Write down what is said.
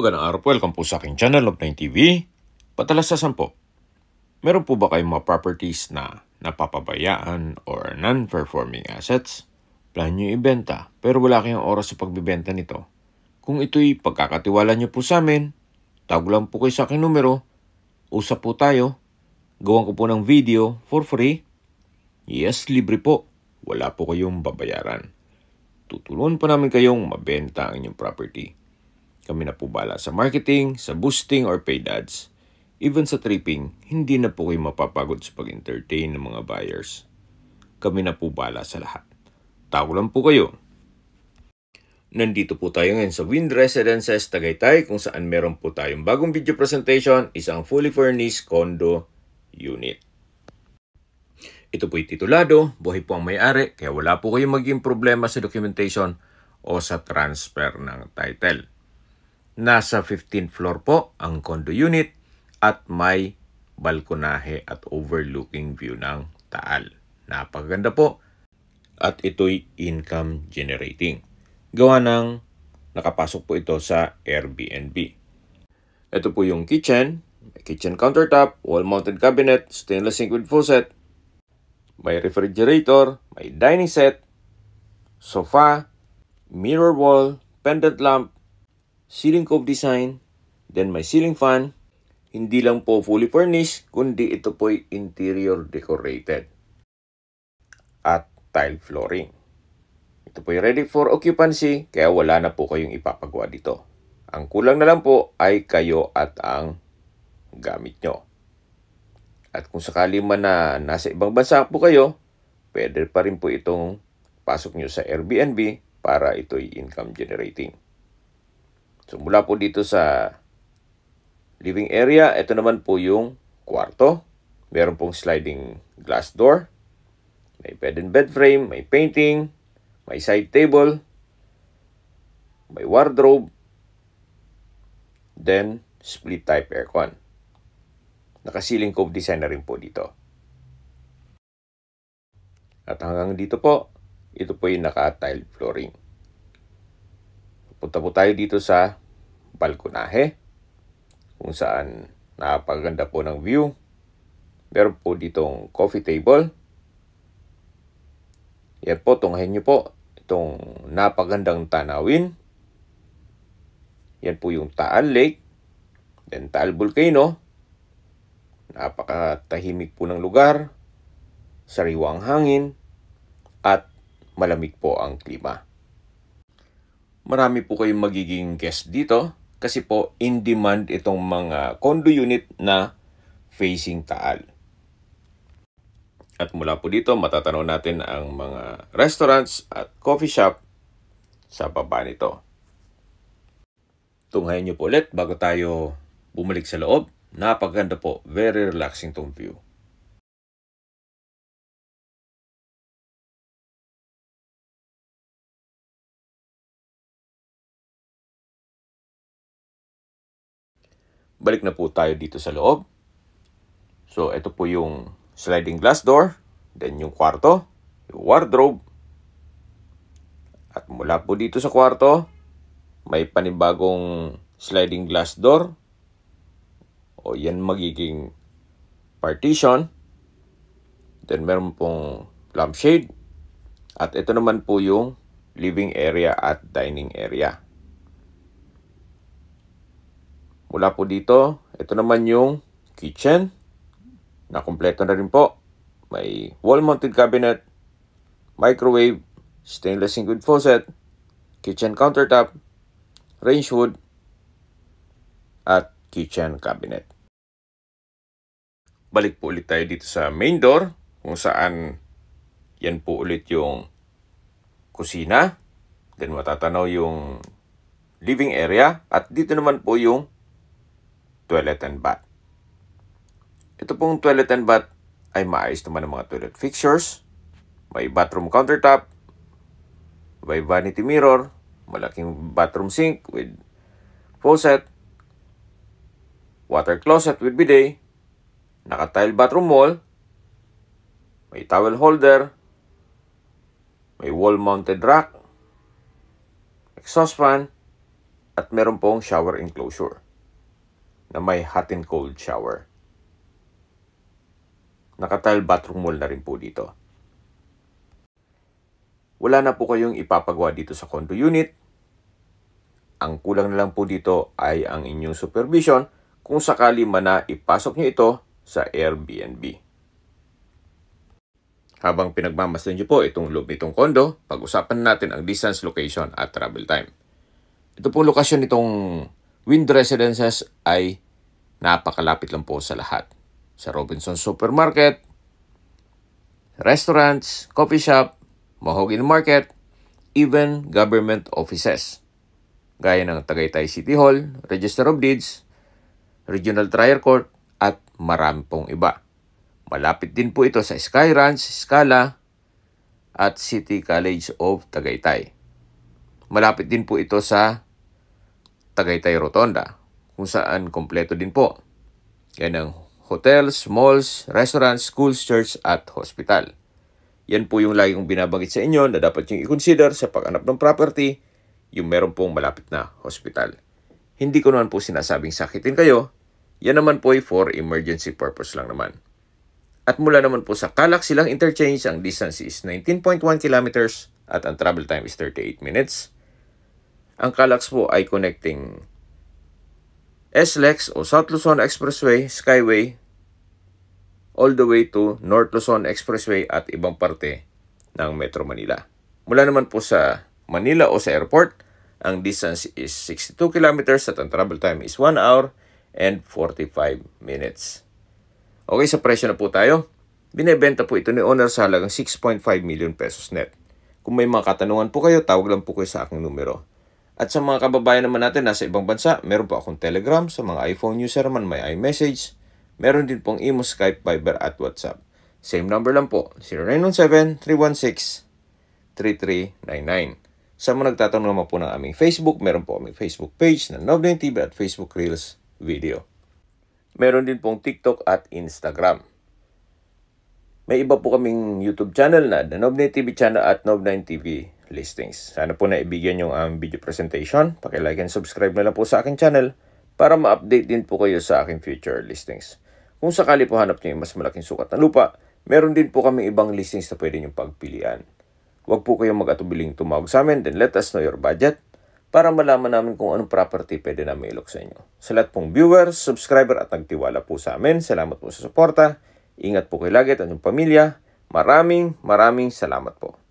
Magandang araw po. Welcome po sa aking channel, Love9 TV. Patalas sa sampo. Meron po ba kayong mga properties na napapabayaan or non-performing assets? Plan nyo ibenta pero wala kayong oras sa pagbibenta nito. Kung ito'y pagkakatiwala nyo po sa amin, tag lang po kayo sa aking numero. Usap po tayo. Gawan ko po ng video for free. Yes, libre po. Wala po kayong babayaran. Tutulungan po namin kayong mabenta ang inyong property kami na po bala sa marketing, sa boosting or paid ads. Even sa tripping, hindi na po kayo mapapagod sa pag-entertain ng mga buyers. Kami na po bala sa lahat. Tawag lang po kayo. Nandito po tayo ngayon sa Wind Residences Tagaytay kung saan meron po tayong bagong video presentation, isang fully furnished condo unit. Ito po'y titulado, buhay po ang may-ari, kaya wala po kayong maging problema sa documentation o sa transfer ng title. Nasa 15th floor po ang condo unit at may balkonahe at overlooking view ng Taal. Napakaganda po at ito'y income generating. Gawa ng nakapasok po ito sa Airbnb. Ito po yung kitchen, kitchen countertop, wall-mounted cabinet, stainless sink with faucet, may refrigerator, may dining set, sofa, mirror wall, pendant lamp, ceiling cove design, then may ceiling fan. Hindi lang po fully furnished, kundi ito po'y interior decorated. At tile flooring. Ito po'y ready for occupancy, kaya wala na po kayong ipapagawa dito. Ang kulang na lang po ay kayo at ang gamit nyo. At kung sakali man na nasa ibang bansa po kayo, pwede pa rin po itong pasok nyo sa Airbnb para ito'y income generating. So mula po dito sa living area, ito naman po yung kwarto. Meron pong sliding glass door. May bed and bed frame, may painting, may side table, may wardrobe, then split type aircon. Nakasiling cove design na rin po dito. At hanggang dito po, ito po yung naka-tile flooring. Punta po tayo dito sa balkonahe kung saan napaganda po ng view. Meron po ditong coffee table. Yan po, tunghayin nyo po itong napagandang tanawin. Yan po yung Taal Lake. Then Taal Volcano. Napakatahimik po ng lugar. Sariwang hangin. At malamig po ang klima. Marami po kayong magiging guest dito kasi po in demand itong mga condo unit na facing Taal. At mula po dito, matatanaw natin ang mga restaurants at coffee shop sa baba nito. Tunghayin niyo po ulit bago tayo bumalik sa loob. Napaganda po. Very relaxing tong view. Balik na po tayo dito sa loob. So, ito po yung sliding glass door. Then, yung kwarto. Yung wardrobe. At mula po dito sa kwarto, may panibagong sliding glass door. O, yan magiging partition. Then, meron pong lampshade. At ito naman po yung living area at dining area. Mula po dito, ito naman yung kitchen na kumpleto na rin po. May wall-mounted cabinet, microwave, stainless sink with faucet, kitchen countertop, range hood, at kitchen cabinet. Balik po ulit tayo dito sa main door kung saan yan po ulit yung kusina. Then matatanaw yung living area at dito naman po yung toilet and bath. Ito pong toilet and bath ay maayos naman ng mga toilet fixtures, may bathroom countertop, may vanity mirror, malaking bathroom sink with faucet, water closet with bidet, naka-tile bathroom wall, may towel holder, may wall-mounted rack, exhaust fan, at meron pong shower enclosure na may hot and cold shower. Nakatile bathroom wall na rin po dito. Wala na po kayong ipapagawa dito sa condo unit. Ang kulang na lang po dito ay ang inyong supervision kung sakali man na ipasok nyo ito sa Airbnb. Habang pinagmamasdan nyo po itong loob nitong condo, pag-usapan natin ang distance, location at travel time. Ito pong lokasyon nitong Wind Residences ay napakalapit lang po sa lahat. Sa Robinson Supermarket, restaurants, coffee shop, Mahogany Market, even government offices. Gaya ng Tagaytay City Hall, Register of Deeds, Regional Trial Court, at marami pong iba. Malapit din po ito sa Sky Ranch, Scala, at City College of Tagaytay. Malapit din po ito sa Tagaytay Rotonda kung saan kompleto din po. Yan ang hotels, malls, restaurants, schools, church at hospital. Yan po yung lagi kong binabanggit sa inyo na dapat yung i-consider sa pag-anap ng property yung meron pong malapit na hospital. Hindi ko naman po sinasabing sakitin kayo, yan naman po ay for emergency purpose lang naman. At mula naman po sa Kalak Silang Interchange, ang distance is 19.1 kilometers at ang travel time is 38 minutes. Ang Calax po ay connecting SLEX o South Luzon Expressway, Skyway, all the way to North Luzon Expressway at ibang parte ng Metro Manila. Mula naman po sa Manila o sa airport, ang distance is 62 kilometers at ang travel time is 1 hour and 45 minutes. Okay, sa presyo na po tayo. Binebenta po ito ni owner sa halagang 6.5 million pesos net. Kung may mga katanungan po kayo, tawag lang po kayo sa aking numero at sa mga kababayan naman natin nasa ibang bansa, meron po akong Telegram, sa mga iPhone user man may iMessage, meron din pong Imo, Skype, Viber at WhatsApp. Same number lang po, 0917-316-3399. Sa mga nagtatanong naman po ng aming Facebook, meron po aming Facebook page na Nobdain TV at Facebook Reels video. Meron din pong TikTok at Instagram. May iba po kaming YouTube channel na The nob TV channel at Nob9 TV listings. Sana po naibigyan yung aming video presentation. Pakilike and subscribe na lang po sa aking channel para ma-update din po kayo sa aking future listings. Kung sakali po hanap niyo yung mas malaking sukat na lupa, meron din po kaming ibang listings na pwede nyo pagpilian. Huwag po kayong mag-atubiling tumawag sa amin, then let us know your budget para malaman namin kung anong property pwede namin ilok sa inyo. Sa lahat pong viewers, subscriber at nagtiwala po sa amin, salamat po sa suporta. Ingat po kayo lagi at inyong pamilya. Maraming maraming salamat po.